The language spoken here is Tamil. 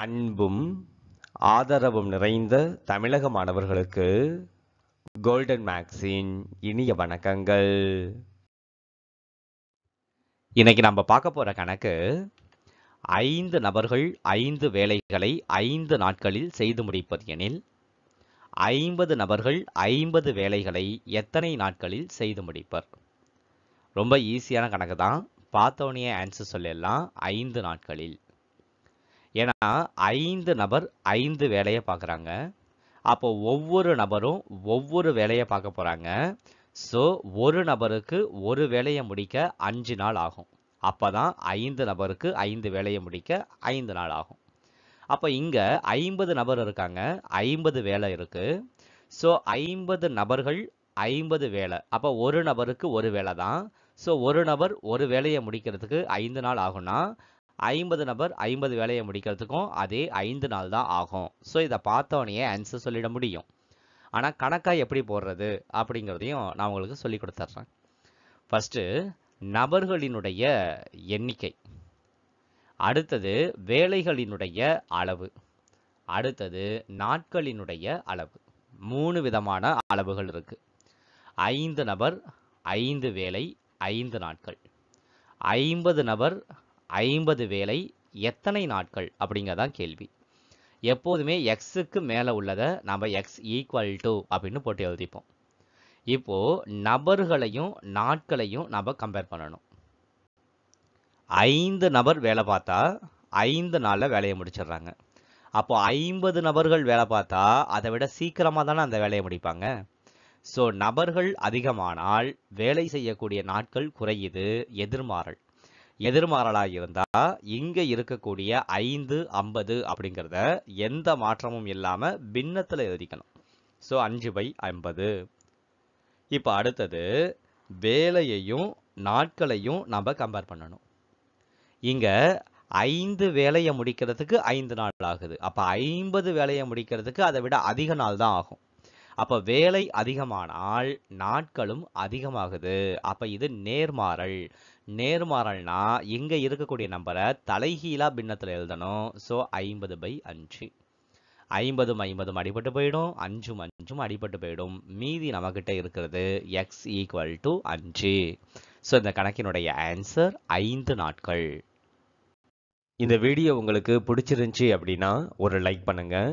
அன்பும் ஆதரவும் நிறைந்த தமிழக மாணவர்களுக்கு கோல்டன் மேக்ஸின் இனிய வணக்கங்கள் இன்னைக்கு நம்ம பார்க்க போகிற கணக்கு ஐந்து நபர்கள் ஐந்து வேலைகளை ஐந்து நாட்களில் செய்து முடிப்பது எனில் ஐம்பது நபர்கள் ஐம்பது வேலைகளை எத்தனை நாட்களில் செய்து முடிப்பர் ரொம்ப ஈஸியான கணக்கு தான் பார்த்தோன்னே ஆன்சர் சொல்லிடலாம் ஐந்து நாட்களில் ஏன்னா ஐந்து நபர் ஐந்து வேலையை பார்க்குறாங்க அப்போ ஒவ்வொரு நபரும் ஒவ்வொரு வேலையை பார்க்க போகிறாங்க ஸோ ஒரு நபருக்கு ஒரு வேலையை முடிக்க அஞ்சு நாள் ஆகும் அப்போ தான் ஐந்து நபருக்கு ஐந்து வேலையை முடிக்க ஐந்து நாள் ஆகும் அப்போ இங்கே ஐம்பது நபர் இருக்காங்க ஐம்பது வேலை இருக்குது ஸோ ஐம்பது நபர்கள் ஐம்பது வேலை அப்போ ஒரு நபருக்கு ஒரு வேலை தான் ஸோ ஒரு நபர் ஒரு வேலையை முடிக்கிறதுக்கு ஐந்து நாள் ஆகும்னா ஐம்பது நபர் ஐம்பது வேலையை முடிக்கிறதுக்கும் அதே ஐந்து நாள் தான் ஆகும் ஸோ இதை பார்த்தோன்னே ஆன்சர் சொல்லிட முடியும் ஆனால் கணக்காக எப்படி போடுறது அப்படிங்கிறதையும் நான் உங்களுக்கு சொல்லி கொடுத்துட்றேன் ஃபஸ்ட்டு நபர்களினுடைய எண்ணிக்கை அடுத்தது வேலைகளினுடைய அளவு அடுத்தது நாட்களினுடைய அளவு மூணு விதமான அளவுகள் இருக்கு ஐந்து நபர் ஐந்து வேலை ஐந்து நாட்கள் ஐம்பது நபர் ஐம்பது வேலை எத்தனை நாட்கள் அப்படிங்கிறதான் கேள்வி எப்போதுமே எக்ஸுக்கு மேலே உள்ளதை நம்ம எக்ஸ் ஈக்குவல் டு அப்படின்னு போட்டு எழுதிப்போம் இப்போது நபர்களையும் நாட்களையும் நம்ம கம்பேர் பண்ணணும் ஐந்து நபர் வேலை பார்த்தா ஐந்து நாளில் வேலையை முடிச்சிடுறாங்க அப்போ ஐம்பது நபர்கள் வேலை பார்த்தா அதை விட சீக்கிரமாக தானே அந்த வேலையை முடிப்பாங்க ஸோ நபர்கள் அதிகமானால் வேலை செய்யக்கூடிய நாட்கள் குறையுது எதிர்மாறல் எதிர்மாறலாக இருந்தால் இருக்கக்கூடிய ஐந்து ஐம்பது அப்படிங்கிறத எந்த மாற்றமும் இல்லாம பின்னத்துல எழுதிக்கணும் ஸோ அஞ்சு பை ஐம்பது இப்போ அடுத்தது வேலையையும் நாட்களையும் நம்ம கம்பேர் பண்ணணும் இங்க ஐந்து வேலையை முடிக்கிறதுக்கு ஐந்து நாள் ஆகுது அப்ப ஐம்பது வேலையை முடிக்கிறதுக்கு அதை விட அதிக நாள் தான் ஆகும் அப்போ வேலை அதிகமானால் நாட்களும் அதிகமாகுது அப்போ இது நேர்மாறல் நேர்மாறல்னா இங்கே இருக்கக்கூடிய நம்பரை தலைகீழா பின்னத்தில் எழுதணும் ஸோ ஐம்பது பை அஞ்சு ஐம்பதும் ஐம்பதும் அடிபட்டு போயிடும் அஞ்சும் அஞ்சும் அடிபட்டு போயிடும் மீதி நம்மக்கிட்ட இருக்கிறது எக்ஸ் ஈக்குவல் டு அஞ்சு ஸோ இந்த கணக்கினுடைய ஆன்சர் ஐந்து நாட்கள் இந்த வீடியோ உங்களுக்கு பிடிச்சிருந்துச்சி அப்படின்னா ஒரு லைக் பண்ணுங்கள்